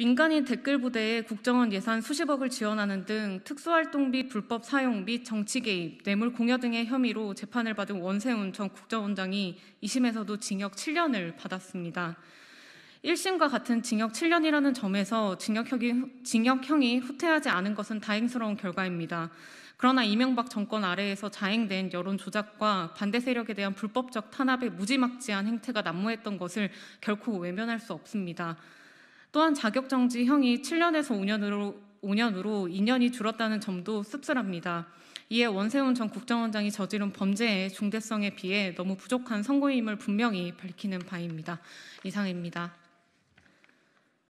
민간인 댓글 부대에 국정원 예산 수십억을 지원하는 등 특수활동비 불법 사용 및 정치 개입, 뇌물 공여 등의 혐의로 재판을 받은 원세훈 전 국정원장이 2심에서도 징역 7년을 받았습니다. 1심과 같은 징역 7년이라는 점에서 징역형이, 징역형이 후퇴하지 않은 것은 다행스러운 결과입니다. 그러나 이명박 정권 아래에서 자행된 여론 조작과 반대 세력에 대한 불법적 탄압의 무지막지한 행태가 난무했던 것을 결코 외면할 수 없습니다. 또한 자격정지형이 7년에서 5년으로, 5년으로 2년이 줄었다는 점도 씁쓸합니다. 이에 원세훈 전 국정원장이 저지른 범죄의 중대성에 비해 너무 부족한 선고임을 분명히 밝히는 바입니다. 이상입니다.